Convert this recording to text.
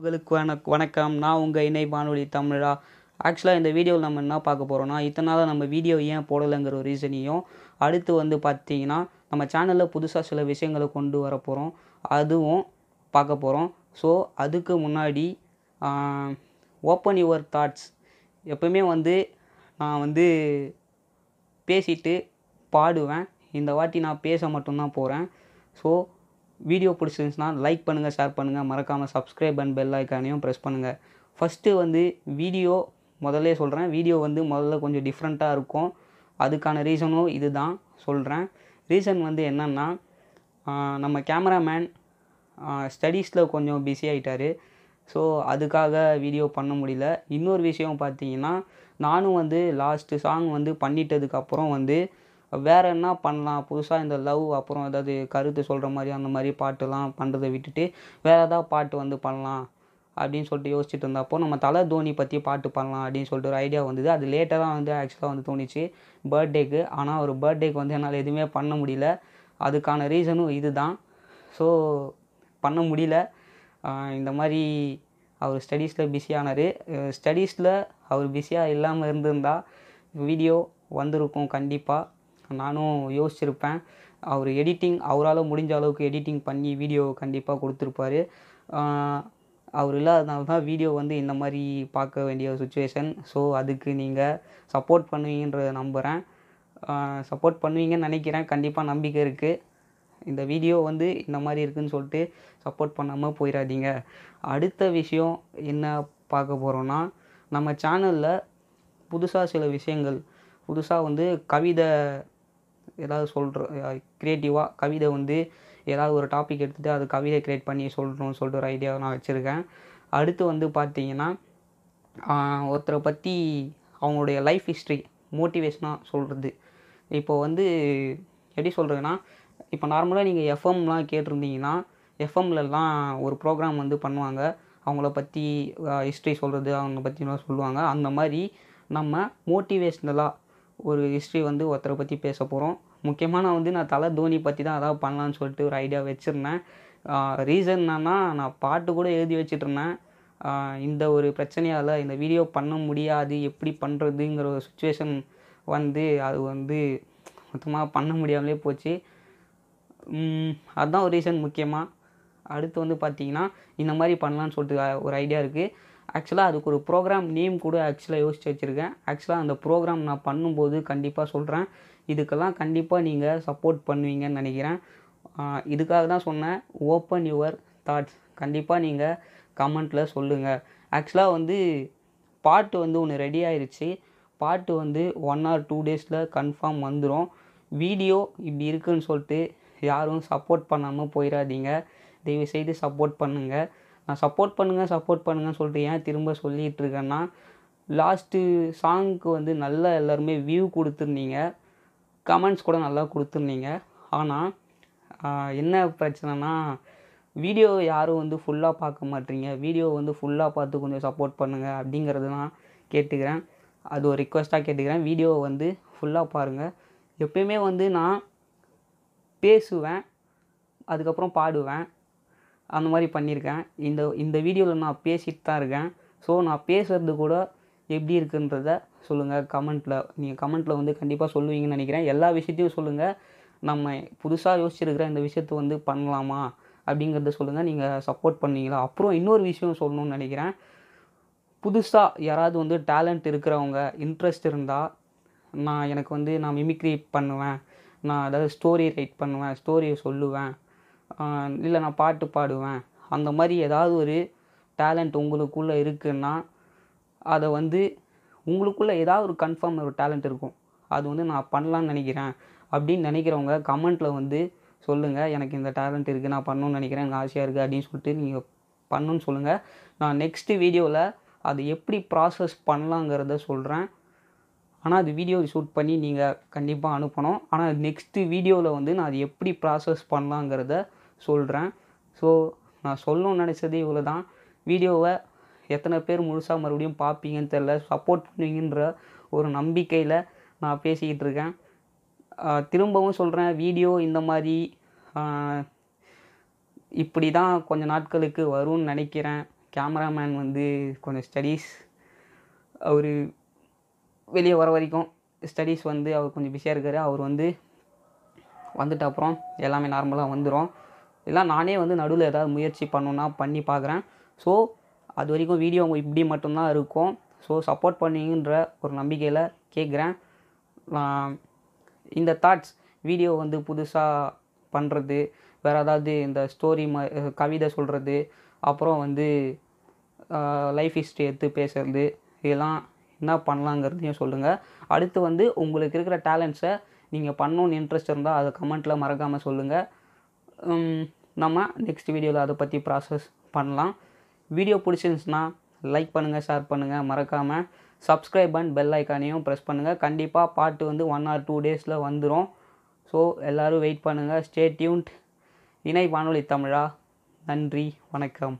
உங்களுக்கு வணக் வணக்கம் நான் உங்கள் இணை வானொலி தமிழா ஆக்சுவலாக இந்த வீடியோவில் நம்ம என்ன பார்க்க போகிறோம்னா இத்தனால நம்ம வீடியோ ஏன் போடலைங்கிற ஒரு ரீசனையும் அடுத்து வந்து பார்த்தீங்கன்னா நம்ம சேனலில் புதுசாக சில விஷயங்களை கொண்டு வர போகிறோம் அதுவும் பார்க்க போகிறோம் ஸோ அதுக்கு முன்னாடி ஓப்பன் யுவர் தாட்ஸ் எப்பவுமே வந்து நான் வந்து பேசிட்டு பாடுவேன் இந்த வாட்டி நான் பேச மட்டும்தான் போகிறேன் ஸோ வீடியோ பிடிச்சிருந்துச்சுன்னா லைக் பண்ணுங்கள் ஷேர் பண்ணுங்கள் மறக்காமல் சப்ஸ்கிரைப் அண்ட் பெல் ஐக்கானையும் ப்ரெஸ் பண்ணுங்கள் ஃபஸ்ட்டு வந்து வீடியோ முதல்ல சொல்கிறேன் வீடியோ வந்து முதல்ல கொஞ்சம் டிஃப்ரெண்ட்டாக இருக்கும் அதுக்கான ரீசனும் இது தான் சொல்கிறேன் ரீசன் வந்து என்னென்னா நம்ம கேமராமேன் ஸ்டடீஸில் கொஞ்சம் பிஸி ஆகிட்டார் ஸோ அதுக்காக வீடியோ பண்ண முடியல இன்னொரு விஷயம் பார்த்தீங்கன்னா நானும் வந்து லாஸ்ட்டு சாங் வந்து பண்ணிட்டதுக்கப்புறம் வந்து வேறு என்ன பண்ணலாம் புதுசாக இந்த லவ் அப்புறம் ஏதாவது கருத்து சொல்கிற மாதிரி அந்த மாதிரி பாட்டுலாம் பண்ணுறத விட்டுட்டு வேறு ஏதாவது பாட்டு வந்து பண்ணலாம் அப்படின்னு சொல்லிட்டு யோசிச்சுட்டு இருந்தப்போ நம்ம தலை தோனி பற்றி பாட்டு பண்ணலாம் அப்படின்னு சொல்லிட்டு ஒரு ஐடியா வந்தது அது லேட்டராக வந்து ஆக்சுவலாக வந்து தோணிச்சு பர்த்டேக்கு ஆனால் ஒரு பர்த்டேக்கு வந்து என்னால் எதுவுமே பண்ண முடியல அதுக்கான ரீசனும் இது தான் ஸோ பண்ண முடியல இந்த மாதிரி அவர் ஸ்டடீஸில் பிஸியானார் ஸ்டடீஸில் அவர் பிஸியாக இல்லாமல் இருந்திருந்தால் வீடியோ வந்திருக்கும் கண்டிப்பாக நானும் யோசிச்சிருப்பேன் அவர் எடிட்டிங் அவரால் முடிஞ்ச அளவுக்கு எடிட்டிங் பண்ணி வீடியோ கண்டிப்பாக கொடுத்துருப்பாரு அவர் இல்லாதனால தான் வீடியோ வந்து இந்த மாதிரி பார்க்க வேண்டிய சுச்சுவேஷன் ஸோ அதுக்கு நீங்கள் சப்போர்ட் பண்ணுவீங்கன்றத நம்புகிறேன் சப்போர்ட் பண்ணுவீங்கன்னு நினைக்கிறேன் கண்டிப்பாக நம்பிக்கை இருக்குது இந்த வீடியோ வந்து இந்த மாதிரி இருக்குதுன்னு சொல்லிட்டு சப்போர்ட் பண்ணாமல் போயிடாதீங்க அடுத்த விஷயம் என்ன பார்க்க போகிறோன்னா நம்ம சேனலில் புதுசாக சில விஷயங்கள் புதுசாக வந்து கவிதை ஏதாவது சொல்கிற க்ரியேட்டிவாக கவிதை வந்து ஏதாவது ஒரு டாபிக் எடுத்துகிட்டு அது கவிதை க்ரியேட் பண்ணி சொல்லணும்னு சொல்லிட்டு ஒரு ஐடியாவை நான் வச்சுருக்கேன் அடுத்து வந்து பார்த்திங்கன்னா ஒருத்தரை பற்றி அவங்களுடைய லைஃப் ஹிஸ்ட்ரி மோட்டிவேஷனாக சொல்கிறது இப்போ வந்து எப்படி சொல்கிறதுன்னா இப்போ நார்மலாக நீங்கள் எஃப்எம்லாம் கேட்டிருந்தீங்கன்னா எஃப்எம்லாம் ஒரு ப்ரோக்ராம் வந்து பண்ணுவாங்க அவங்கள பற்றி ஹிஸ்ட்ரி சொல்கிறது அவங்க பற்றிலாம் சொல்லுவாங்க அந்த மாதிரி நம்ம மோட்டிவேஷ்னலாக ஒரு ஹிஸ்ட்ரி வந்து ஒருத்தரை பற்றி பேச போகிறோம் முக்கியமாக நான் வந்து நான் தலை தோனி பற்றி தான் அதாவது பண்ணலான்னு சொல்லிட்டு ஒரு ஐடியா வச்சுருந்தேன் ரீசன் என்னன்னா நான் பாட்டு கூட எழுதி வச்சிட்ருந்தேன் இந்த ஒரு பிரச்சனையால் இந்த வீடியோ பண்ண முடியாது எப்படி பண்ணுறதுங்கிற ஒரு சுச்சுவேஷன் வந்து அது வந்து மொத்தமாக பண்ண முடியாமலே போச்சு அதுதான் ஒரு ரீசன் முக்கியமாக அடுத்து வந்து பார்த்திங்கன்னா இந்த மாதிரி பண்ணலான்னு சொல்லிட்டு ஒரு ஐடியா இருக்குது ஆக்சுவலாக அதுக்கு ஒரு ப்ரோக்ராம் நேம் கூட ஆக்சுவலாக யோசித்து வச்சுருக்கேன் ஆக்சுவலாக அந்த ப்ரோக்ராம் நான் பண்ணும்போது கண்டிப்பாக சொல்கிறேன் இதுக்கெல்லாம் கண்டிப்பாக நீங்கள் சப்போர்ட் பண்ணுவீங்கன்னு நினைக்கிறேன் இதுக்காக தான் சொன்னேன் ஓப்பன் யுவர் தாட்ஸ் கண்டிப்பாக நீங்கள் கமெண்ட்டில் சொல்லுங்கள் ஆக்சுவலாக வந்து பாட்டு வந்து ஒன்று ரெடி ஆயிடுச்சு பாட்டு வந்து ஒன் ஆர் டூ டேஸில் கன்ஃபார்ம் வந்துடும் வீடியோ இப்படி இருக்குன்னு சொல்லிட்டு யாரும் சப்போர்ட் பண்ணாமல் போயிடாதீங்க தயவுசெய்து சப்போர்ட் பண்ணுங்கள் நான் சப்போர்ட் பண்ணுங்கள் சப்போர்ட் பண்ணுங்கன்னு சொல்லிட்டு ஏன் திரும்ப சொல்லிகிட்டு இருக்கேன்னா லாஸ்ட்டு சாங்க்கு வந்து நல்லா எல்லாருமே வியூ கொடுத்துருந்தீங்க கமெண்ட்ஸ் கூட நல்லா கொடுத்துருந்தீங்க ஆனால் என்ன பிரச்சனைனா வீடியோ யாரும் வந்து ஃபுல்லாக பார்க்க மாட்டீங்க வீடியோ வந்து ஃபுல்லாக பார்த்து கொஞ்சம் சப்போர்ட் பண்ணுங்கள் அப்படிங்கிறது நான் கேட்டுக்கிறேன் அது ஒரு ரிக்வெஸ்ட்டாக கேட்டுக்கிறேன் வீடியோவை வந்து ஃபுல்லாக பாருங்கள் எப்பயுமே வந்து நான் பேசுவேன் அதுக்கப்புறம் பாடுவேன் அந்த மாதிரி பண்ணியிருக்கேன் இந்த இந்த வீடியோவில் நான் பேசிட்டு தான் இருக்கேன் ஸோ நான் பேசுகிறது கூட எப்படி இருக்குன்றத சொல்லுங்கள் கமெண்ட்டில் நீங்கள் கமெண்ட்டில் வந்து கண்டிப்பாக சொல்லுவீங்கன்னு நினைக்கிறேன் எல்லா விஷயத்தையும் சொல்லுங்கள் நம்ம புதுசாக யோசிச்சிருக்கிற இந்த விஷயத்தை வந்து பண்ணலாமா அப்படிங்கிறத சொல்லுங்கள் நீங்கள் சப்போர்ட் பண்ணீங்களா அப்புறம் இன்னொரு விஷயம் சொல்லணும்னு நினைக்கிறேன் புதுசாக யாராவது வந்து டேலண்ட் இருக்கிறவங்க இன்ட்ரெஸ்ட் இருந்தால் நான் எனக்கு வந்து நான் மிமிக்ரி பண்ணுவேன் நான் அதாவது ஸ்டோரி ரைட் பண்ணுவேன் ஸ்டோரியை சொல்லுவேன் இல்லை நான் பாட்டு பாடுவேன் அந்த மாதிரி ஏதாவது ஒரு டேலண்ட் உங்களுக்குள்ளே இருக்குன்னா அதை வந்து உங்களுக்குள்ளே ஏதாவது ஒரு கன்ஃபார்ம் ஒரு டேலண்ட் இருக்கும் அது வந்து நான் பண்ணலான்னு நினைக்கிறேன் அப்படின்னு நினைக்கிறவங்க கமெண்ட்டில் வந்து சொல்லுங்கள் எனக்கு இந்த டேலண்ட் இருக்குது நான் பண்ணணும்னு நினைக்கிறேன் எனக்கு ஆசையாக இருக்குது அப்படின்னு சொல்லிட்டு நீங்கள் பண்ணுன்னு சொல்லுங்கள் நான் நெக்ஸ்ட்டு வீடியோவில் அது எப்படி ப்ராசஸ் பண்ணலாங்கிறத சொல்கிறேன் ஆனால் அது வீடியோ ஷூட் பண்ணி நீங்கள் கண்டிப்பாக அனுப்பணும் ஆனால் நெக்ஸ்ட்டு வீடியோவில் வந்து நான் அது எப்படி ப்ராசஸ் பண்ணலாங்கிறத சொல்கிறேன் ஸோ நான் சொல்லணும்னு நினச்சது இவ்வளோ தான் வீடியோவை எத்தனை பேர் முழுசாக மறுபடியும் பார்ப்பீங்கன்னு தெரில சப்போர்ட் பண்ணுவீங்கன்ற ஒரு நம்பிக்கையில் நான் பேசிக்கிட்டு இருக்கேன் திரும்பவும் சொல்கிறேன் வீடியோ இந்த மாதிரி இப்படி தான் கொஞ்சம் நாட்களுக்கு வரும்னு நினைக்கிறேன் கேமராமேன் வந்து கொஞ்சம் ஸ்டடீஸ் அவர் வெளியே வர வரைக்கும் ஸ்டடீஸ் வந்து அவர் கொஞ்சம் பிஸியாக இருக்கார் அவர் வந்து வந்துட்ட அப்புறம் எல்லாமே நார்மலாக வந்துடும் இதெல்லாம் நானே வந்து நடுவில் ஏதாவது முயற்சி பண்ணணுன்னா பண்ணி பார்க்குறேன் ஸோ அது வரைக்கும் வீடியோ அவங்க இப்படி மட்டும்தான் இருக்கும் ஸோ சப்போர்ட் பண்ணிங்கன்ற ஒரு நம்பிக்கையில் கேட்குறேன் இந்த தாட்ஸ் வீடியோ வந்து புதுசாக பண்ணுறது வேறு ஏதாவது இந்த ஸ்டோரி ம கவிதை சொல்கிறது அப்புறம் வந்து லைஃப் ஹிஸ்ட்ரி எடுத்து பேசுகிறது இதெல்லாம் என்ன பண்ணலாங்கிறதையும் சொல்லுங்கள் அடுத்து வந்து உங்களுக்கு இருக்கிற டேலண்ட்ஸை நீங்கள் பண்ணணுன்னு இன்ட்ரெஸ்ட் இருந்தால் அதை கமெண்ட்டில் மறக்காமல் சொல்லுங்கள் நம்ம நெக்ஸ்ட் வீடியோவில் அதை பற்றி ப்ராசஸ் பண்ணலாம் வீடியோ பிடிச்சிருந்துச்சுன்னா லைக் பண்ணுங்கள் ஷேர் பண்ணுங்கள் மறக்காமல் சப்ஸ்கிரைப் அண்ட் பெல் ஐக்கானையும் ப்ரெஸ் பண்ணுங்கள் கண்டிப்பாக பாட்டு வந்து ஒன் ஆர் டூ டேஸில் வந்துடும் ஸோ எல்லோரும் வெயிட் பண்ணுங்கள் ஸ்டே டியூன்ட் இணை வானொலி தமிழா நன்றி வணக்கம்